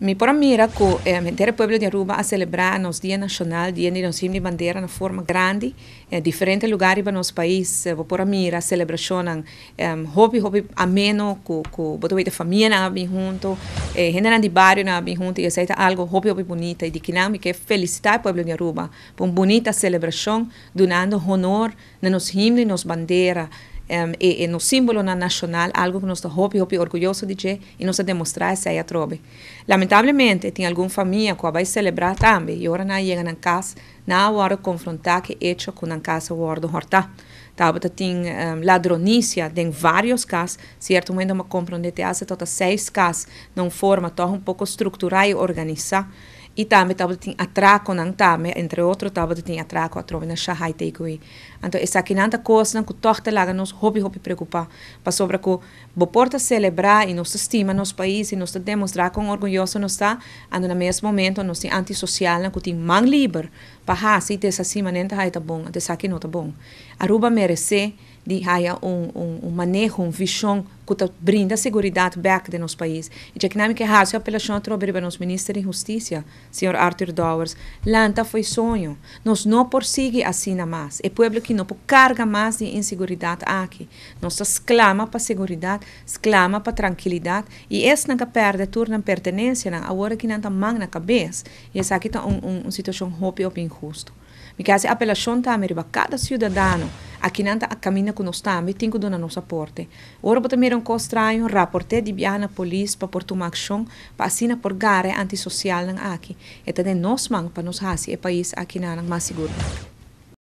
me por mira que eh, o inteiro povo de Aruba a celebrar nos Dia Nacional, Dia de Nosso Himno Bandeira, na forma grande, em eh, diferentes lugares do nosso país. Eh, para mira celebração, eh, hobby, hobby ameno, com com botou da família na bem junto, eh, gente de bairro na bem junto, e aceita algo hobby, hobby bonita e de que não me dinâmica. Felicitar o povo de Aruba por uma bonita celebração, donando honor na nosso e nossa bandeira um, e, e, no símbolo na nacional, algo que nós estamos hopi, hopi orgulhoso de ter, e nos demonstrar essa aí a trobe. Lamentavelmente, tem alguma família que vai celebrar também, e agora não chega na casa, não hora confrontar que é hecho com a casa o hora do hortar. Tabata tá, tem um, ladronícia em vários casos, certo? Ainda uma compra há teatro, todas seis casos, não forma, torna um pouco estruturar e organizar e também tamo tin atraco nan tamo, entre outro tamo tin atraco a trove na Shanghai takeaway. Então essa que nanta coisa não que torta laga nos hobby hobby preocupar, para sobre que bo porta celebrar e nos estima nos país e nos demonstrar com orgulhoso nos está, ando no mesmo momento nos tem antissocial não que tem man liber, para há se dessa cima nenta aí tá bom, dessa que não tá bom. Aruba merece de haja um um um manejo, um visão que brinda segurança back de nos país. E ja kinami ke hasi apelacion tro para nos ministro in Justiça, senhor Arthur Dowers, lanta foi sonho. Nos não porsigue assim mais. o povo que não carga mais de inseguridade aqui. Nos exclama para segurança exclama para tranquilidade e es não perde turna pertenência na agora que não está na cabeça. E essa aqui tá uma um, um situação hope ou injusto. Porque essa apelação tá a cada cidadão a kinanta a camina conosco, nós também, tinko do na nossa porte. Ora bota miran ko um estranho, raporte di biana polis pa portu maksyon, pa asina por gare antisocial ng aki. Eta de nós man pa nos hasi e país aqui na nang masiguro.